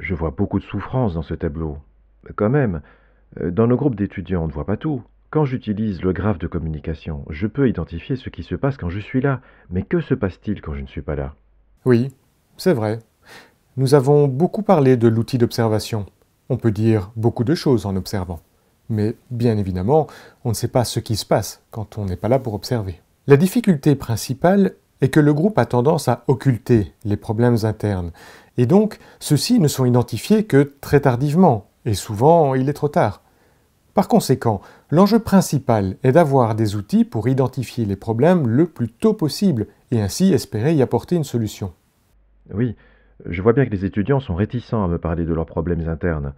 Je vois beaucoup de souffrance dans ce tableau. Quand même, euh, dans nos groupes d'étudiants, on ne voit pas tout. Quand j'utilise le graphe de communication, je peux identifier ce qui se passe quand je suis là. Mais que se passe-t-il quand je ne suis pas là Oui, c'est vrai. Nous avons beaucoup parlé de l'outil d'observation. On peut dire beaucoup de choses en observant. Mais bien évidemment, on ne sait pas ce qui se passe quand on n'est pas là pour observer. La difficulté principale est que le groupe a tendance à occulter les problèmes internes et donc, ceux-ci ne sont identifiés que très tardivement, et souvent il est trop tard. Par conséquent, l'enjeu principal est d'avoir des outils pour identifier les problèmes le plus tôt possible et ainsi espérer y apporter une solution. Oui, je vois bien que les étudiants sont réticents à me parler de leurs problèmes internes.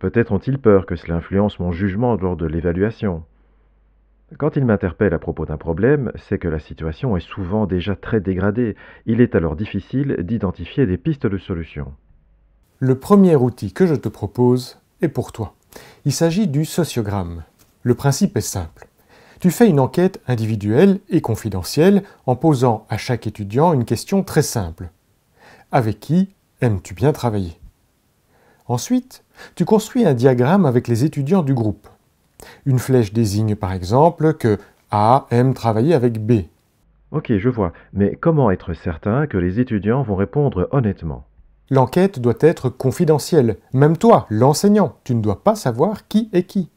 Peut-être ont-ils peur que cela influence mon jugement lors de l'évaluation. Quand il m'interpelle à propos d'un problème, c'est que la situation est souvent déjà très dégradée. Il est alors difficile d'identifier des pistes de solution. Le premier outil que je te propose est pour toi. Il s'agit du sociogramme. Le principe est simple. Tu fais une enquête individuelle et confidentielle en posant à chaque étudiant une question très simple. Avec qui aimes-tu bien travailler Ensuite, tu construis un diagramme avec les étudiants du groupe. Une flèche désigne par exemple que A aime travailler avec B. Ok, je vois, mais comment être certain que les étudiants vont répondre honnêtement L'enquête doit être confidentielle. Même toi, l'enseignant, tu ne dois pas savoir qui est qui.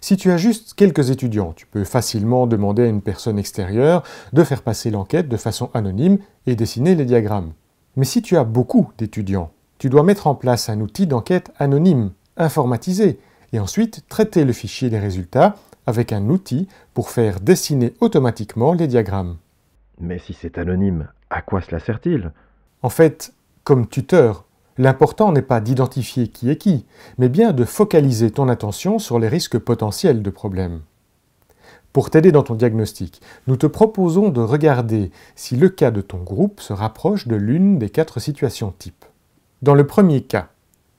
Si tu as juste quelques étudiants, tu peux facilement demander à une personne extérieure de faire passer l'enquête de façon anonyme et dessiner les diagrammes. Mais si tu as beaucoup d'étudiants, tu dois mettre en place un outil d'enquête anonyme, informatisé, et ensuite traiter le fichier des résultats avec un outil pour faire dessiner automatiquement les diagrammes. Mais si c'est anonyme, à quoi cela sert-il En fait, comme tuteur, l'important n'est pas d'identifier qui est qui, mais bien de focaliser ton attention sur les risques potentiels de problèmes. Pour t'aider dans ton diagnostic, nous te proposons de regarder si le cas de ton groupe se rapproche de l'une des quatre situations types. Dans le premier cas,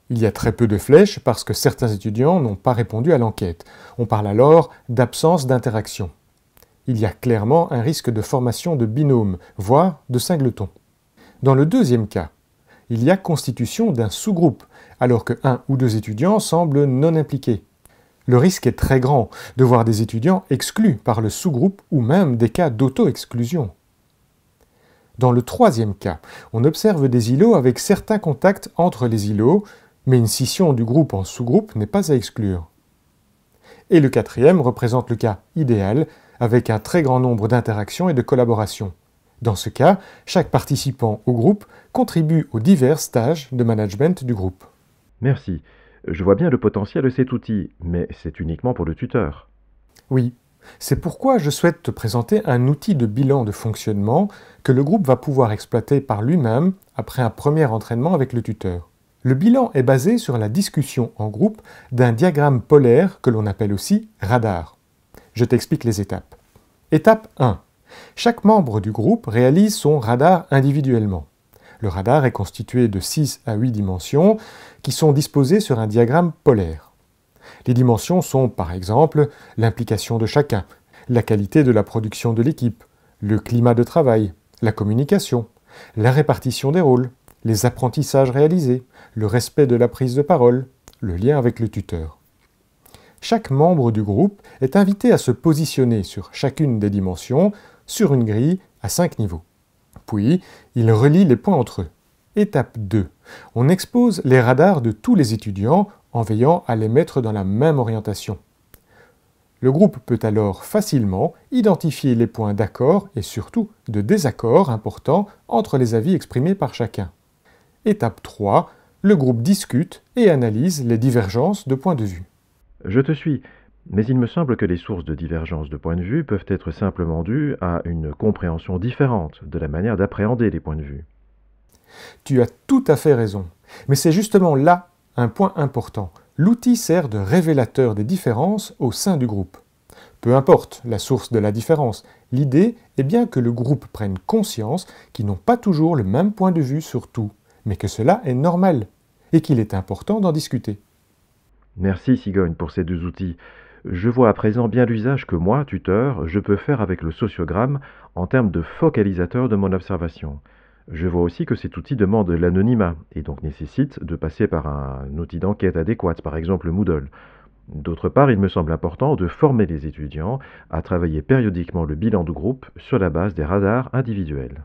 il y a très peu de flèches parce que certains étudiants n'ont pas répondu à l'enquête. On parle alors d'absence d'interaction. Il y a clairement un risque de formation de binômes, voire de singletons. Dans le deuxième cas, il y a constitution d'un sous-groupe, alors que un ou deux étudiants semblent non impliqués. Le risque est très grand de voir des étudiants exclus par le sous-groupe ou même des cas d'auto-exclusion. Dans le troisième cas, on observe des îlots avec certains contacts entre les îlots, mais une scission du groupe en sous-groupe n'est pas à exclure. Et le quatrième représente le cas idéal, avec un très grand nombre d'interactions et de collaborations. Dans ce cas, chaque participant au groupe contribue aux divers stages de management du groupe. Merci. Je vois bien le potentiel de cet outil, mais c'est uniquement pour le tuteur. Oui. C'est pourquoi je souhaite te présenter un outil de bilan de fonctionnement que le groupe va pouvoir exploiter par lui-même après un premier entraînement avec le tuteur. Le bilan est basé sur la discussion en groupe d'un diagramme polaire que l'on appelle aussi radar. Je t'explique les étapes. Étape 1. Chaque membre du groupe réalise son radar individuellement. Le radar est constitué de 6 à 8 dimensions qui sont disposées sur un diagramme polaire. Les dimensions sont par exemple l'implication de chacun, la qualité de la production de l'équipe, le climat de travail, la communication, la répartition des rôles, les apprentissages réalisés, le respect de la prise de parole, le lien avec le tuteur. Chaque membre du groupe est invité à se positionner sur chacune des dimensions sur une grille à cinq niveaux. Puis, il relie les points entre eux. Étape 2. On expose les radars de tous les étudiants en veillant à les mettre dans la même orientation. Le groupe peut alors facilement identifier les points d'accord et surtout de désaccord importants entre les avis exprimés par chacun. Étape 3. Le groupe discute et analyse les divergences de points de vue. Je te suis, mais il me semble que les sources de divergences de points de vue peuvent être simplement dues à une compréhension différente de la manière d'appréhender les points de vue. Tu as tout à fait raison, mais c'est justement là un point important. L'outil sert de révélateur des différences au sein du groupe. Peu importe la source de la différence, l'idée est bien que le groupe prenne conscience qu'ils n'ont pas toujours le même point de vue sur tout mais que cela est normal et qu'il est important d'en discuter. Merci Sigogne pour ces deux outils. Je vois à présent bien l'usage que moi, tuteur, je peux faire avec le sociogramme en termes de focalisateur de mon observation. Je vois aussi que cet outil demande l'anonymat et donc nécessite de passer par un outil d'enquête adéquat, par exemple Moodle. D'autre part, il me semble important de former les étudiants à travailler périodiquement le bilan de groupe sur la base des radars individuels.